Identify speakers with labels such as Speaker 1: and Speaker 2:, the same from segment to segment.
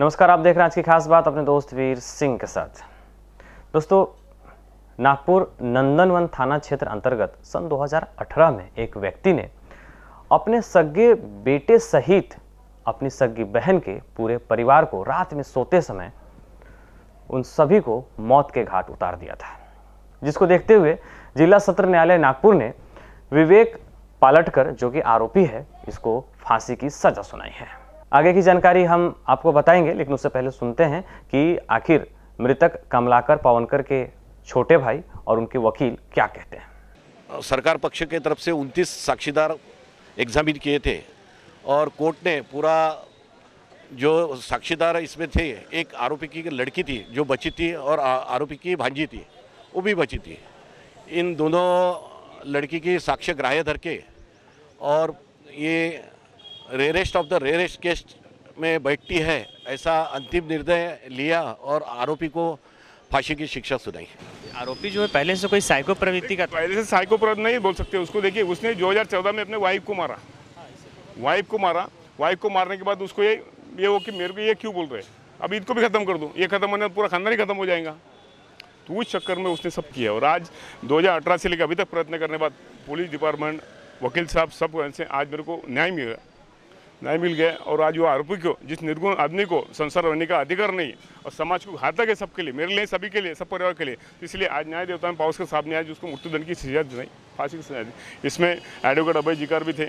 Speaker 1: नमस्कार आप देख रहे हैं आज की खास बात अपने दोस्त वीर सिंह के साथ दोस्तों नागपुर नंदनवन थाना क्षेत्र अंतर्गत सन 2018 में एक व्यक्ति ने अपने सगे बेटे सहित अपनी सगी बहन के पूरे परिवार को रात में सोते समय उन सभी को मौत के घाट उतार दिया था जिसको देखते हुए जिला सत्र न्यायालय नागपुर ने विवेक पालटकर जो कि आरोपी है इसको फांसी की सजा सुनाई है आगे की जानकारी हम आपको बताएंगे लेकिन उससे पहले सुनते हैं कि आखिर मृतक कमलाकर पवनकर के छोटे भाई और उनके वकील क्या कहते हैं
Speaker 2: सरकार पक्ष के तरफ से 29 साक्षीदार एग्जामिन किए थे और कोर्ट ने पूरा जो साक्षीदार इसमें थे एक आरोपी की लड़की थी जो बची थी और आरोपी की भांजी थी वो भी बची थी इन दोनों लड़की की साक्ष्य ग्राह्य धर के और ये rarest of the rarest case में बैठती है ऐसा अंतिम निर्णय लिया और आरोपी को फांसी की शिक्षा सुनाई
Speaker 1: आरोपी जो है पहले से कोई साइको
Speaker 3: प्रवृत्ति का पहले से साइको प्रवृत्ति नहीं बोल सकते उसको देखिए उसने 2014 में अपने वाइफ को मारा वाइफ को मारा वाइफ को मारने के बाद उसको ये ये वो कि मेरे को ये क्यों बोल रहे अब ईद को भी ख़त्म कर दूँ ये ख़त्म होने पूरा खानदान ही खत्म हो जाएगा तो उस चक्कर में उसने सब किया और आज अठारह से लेकर अभी तक प्रयत्न करने के बाद पुलिस डिपार्टमेंट वकील साहब सब से आज मेरे को न्याय मिला न्याय मिल गया और आज वो आरोपी को जिस निर्गुण आदमी को संसार रहने का अधिकार नहीं और समाज को घातक है सबके लिए मेरे लिए सभी के लिए सब परिवार के लिए तो इसलिए आज न्याय देवता में पावस्कर साहब ने आज उसको मृत्युदंड की सजा दिलाई फांसी की सजा दी इसमें एडवोकेट अभय जिकार भी थे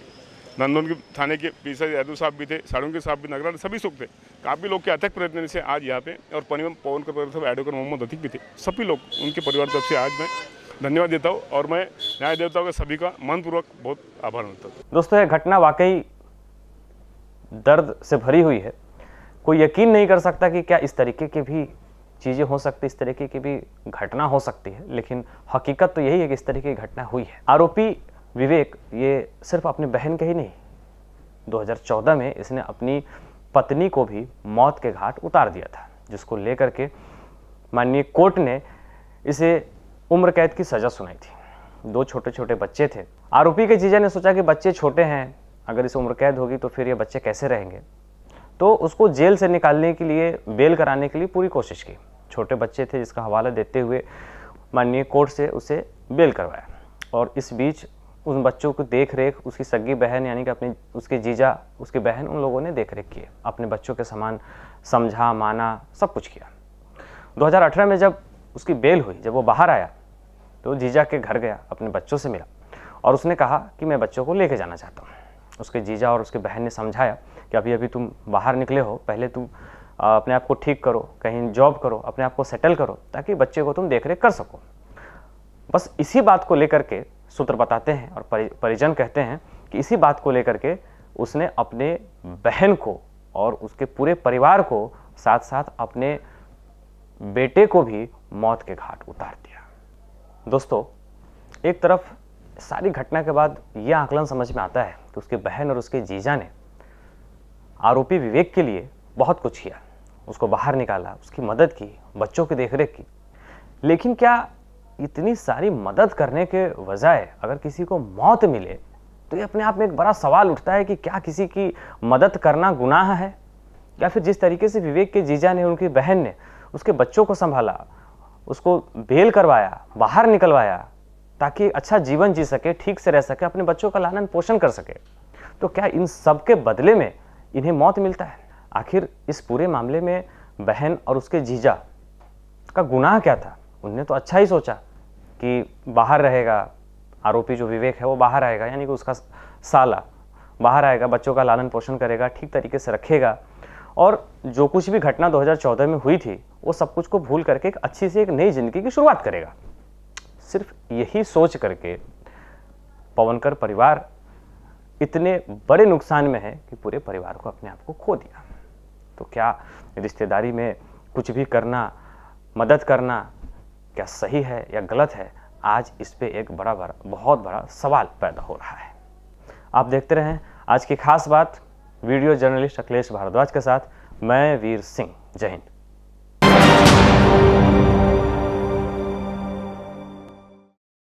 Speaker 3: नंदन के थाने के पीसा यादव साहब भी थे साड़ुंगे साहब भी नगरा सभी सुख थे काफ़ी लोग के अथक प्रयत्न से आज यहाँ पे और परिवहन पवन के प्रयत्न एडवोकेट मोहम्मद अतिक भी थे सभी लोग उनके परिवार तरफ से आज मैं धन्यवाद देता हूँ और मैं न्याय देवताओं का सभी का मनपूर्वक बहुत आभार मानता हूँ
Speaker 1: दोस्तों ये घटना वाकई दर्द से भरी हुई है कोई यकीन नहीं कर सकता कि क्या इस तरीके की भी चीज़ें हो सकती इस तरीके की भी घटना हो सकती है लेकिन हकीकत तो यही है कि इस तरीके की घटना हुई है आरोपी विवेक ये सिर्फ अपनी बहन के ही नहीं 2014 में इसने अपनी पत्नी को भी मौत के घाट उतार दिया था जिसको लेकर के माननीय कोर्ट ने इसे उम्र कैद की सज़ा सुनाई थी दो छोटे छोटे बच्चे थे आरोपी के जीजा ने सोचा कि बच्चे छोटे हैं अगर इसे उम्र कैद होगी तो फिर ये बच्चे कैसे रहेंगे तो उसको जेल से निकालने के लिए बेल कराने के लिए पूरी कोशिश की छोटे बच्चे थे जिसका हवाला देते हुए माननीय कोर्ट से उसे बेल करवाया और इस बीच उन बच्चों को देख रेख उसकी सगी बहन यानी कि अपनी उसके जीजा उसकी बहन उन लोगों ने देख रेख किए अपने बच्चों के समान समझा माना सब कुछ किया 2018 में जब उसकी बेल हुई जब वो बाहर आया तो जीजा के घर गया अपने बच्चों से मिला और उसने कहा कि मैं बच्चों को लेके जाना चाहता हूँ उसके जीजा और उसके बहन ने समझाया कि अभी अभी तुम बाहर निकले हो पहले तुम अपने आप को ठीक करो कहीं जॉब करो अपने आप को सेटल करो ताकि बच्चे को तुम देख रेख कर सको बस इसी बात को लेकर के सूत्र बताते हैं और परिजन कहते हैं कि इसी बात को लेकर के उसने अपने बहन को और उसके पूरे परिवार को साथ साथ अपने बेटे को भी मौत के घाट उतार दिया दोस्तों एक तरफ सारी घटना के बाद यह आकलन समझ में आता है कि उसके बहन और उसके जीजा ने आरोपी विवेक के लिए बहुत कुछ किया उसको बाहर निकाला उसकी मदद की बच्चों की देखरेख की लेकिन क्या इतनी सारी मदद करने के बजाय अगर किसी को मौत मिले तो ये अपने आप में एक बड़ा सवाल उठता है कि क्या किसी की मदद करना गुनाह है या फिर जिस तरीके से विवेक के जीजा ने उनकी बहन ने उसके बच्चों को संभाला उसको बेल करवाया बाहर निकलवाया ताकि अच्छा जीवन जी सके ठीक से रह सके अपने बच्चों का लालन पोषण कर सके तो क्या इन सब के बदले में इन्हें मौत मिलता है आखिर इस पूरे मामले में बहन और उसके जीजा का गुनाह क्या था उनने तो अच्छा ही सोचा कि बाहर रहेगा आरोपी जो विवेक है वो बाहर आएगा यानी कि उसका साला बाहर आएगा बच्चों का लालन पोषण करेगा ठीक तरीके से रखेगा और जो कुछ भी घटना 2014 में हुई थी वो सब कुछ को भूल करके एक अच्छी सी एक नई ज़िंदगी की शुरुआत करेगा सिर्फ यही सोच करके पवनकर परिवार इतने बड़े नुकसान में है कि पूरे परिवार को अपने आप को खो दिया तो क्या रिश्तेदारी में कुछ भी करना मदद करना क्या सही है या गलत है आज इस पे एक बड़ा बड़ा बहुत बड़ा सवाल पैदा हो रहा है आप देखते रहें आज की खास बात वीडियो जर्नलिस्ट अखिलेश भारद्वाज के साथ मैं वीर सिंह जय हिंद